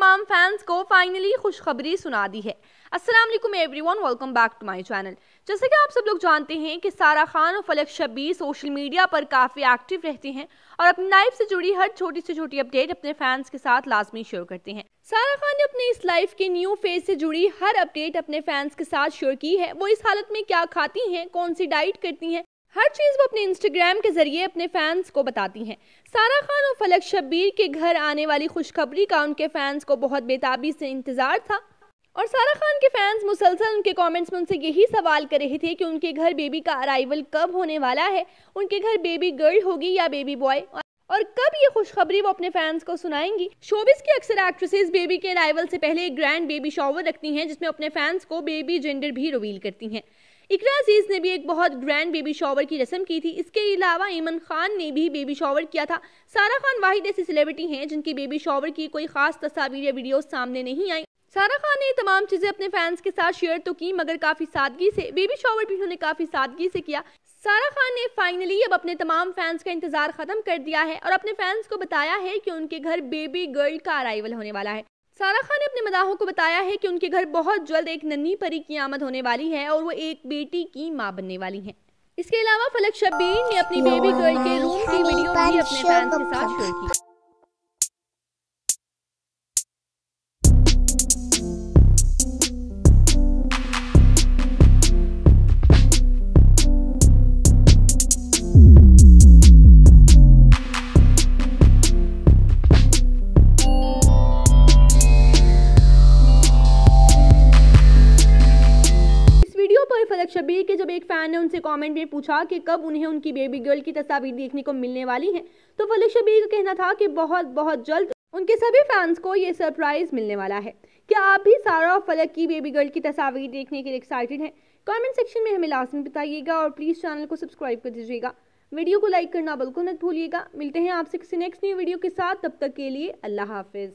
तमाम फैंस को फाइनली खुशखबरी सुना दी है वालेकुम everyone welcome back to my channel जैसे कि आप सब लोग जानते हैं कि सारा खान और फलक शब्बीर सोशल मीडिया पर काफ़ी एक्टिव रहते हैं और अपनी लाइफ से जुड़ी हर छोटी से छोटी अपडेट अपने फैंस के साथ लाजमी शेयर करते हैं सारा खान ने अपने इस लाइफ के न्यू फेज से जुड़ी हर अपडेट अपने फैंस के साथ शेयर की है वो इस हालत में क्या खाती हैं कौन सी डाइट करती हैं हर चीज़ वो अपने इंस्टाग्राम के ज़रिए अपने फैंस को बताती हैं सारा खान और फलक शब्बीर के घर आने वाली खुशखबरी का उनके फैंस को बहुत बेताबी से इंतज़ार था और सारा खान के फैंस मुसलसल उनके कमेंट्स में उनसे यही सवाल कर रहे थे कि उनके घर बेबी का अराइवल कब होने वाला है उनके घर बेबी गर्ल होगी या बेबी बॉय और कब ये खुशखबरी वो अपने फैंस को सुनाएंगी शोबिस की अक्सर एक्ट्रेसेस बेबी के अराइवल से पहले एक ग्रैंड बेबी शॉवर रखती हैं जिसमें अपने फैंस को बेबी जेंडर भी रिवील करती हैं इकरा अजीज ने भी एक बहुत ग्रैंड बेबी शॉवर की रस्म की थी इसके अलावा ईमन खान ने भी बेबी शॉवर किया था सारा खान वाहिद ऐसी सेलिब्रिटी है जिनकी बेबी शॉवर की कोई खास तस्वीर या वीडियो सामने नहीं आई सारा खान ने तमाम चीज़ें अपने फैंस के साथ शेयर तो की मगर काफ़ी सादगी से बेबी शॉवर भी उन्होंने काफ़ी सादगी से किया सारा खान ने फाइनली अब अपने तमाम फैंस का इंतज़ार ख़त्म कर दिया है और अपने फैंस को बताया है कि उनके घर बेबी गर्ल का अराइवल होने वाला है सारा खान ने अपने मदाहों को बताया है कि उनके घर बहुत जल्द एक नन्ही परी की आमद होने वाली है और वो एक बेटी की माँ बनने वाली हैं। इसके अलावा फलक शब्बीर ने अपनी बेबी गर्ल के रूम की वीडियो भी अपने फैंस के साथ शेयर की पलक शबीर के जब एक फैन ने उनसे कमेंट में पूछा कि कब उन्हें उनकी बेबी गर्ल की तस्वीर देखने को मिलने वाली है तो पलक शबीर का कहना था कि बहुत बहुत जल्द उनके सभी फैंस को ये सरप्राइज मिलने वाला है क्या आप भी सारा और फलक की बेबी गर्ल की तस्वीर देखने के लिए एक्साइटेड हैं कमेंट सेक्शन में हमें लाजमी बताइएगा और प्लीज़ चैनल को सब्सक्राइब कर दीजिएगा वीडियो को लाइक करना बिल्कुल मत भूलिएगा मिलते हैं आपसे किसी नेक्स्ट न्यू वीडियो के साथ तब तक के लिए अल्लाह हाफिज़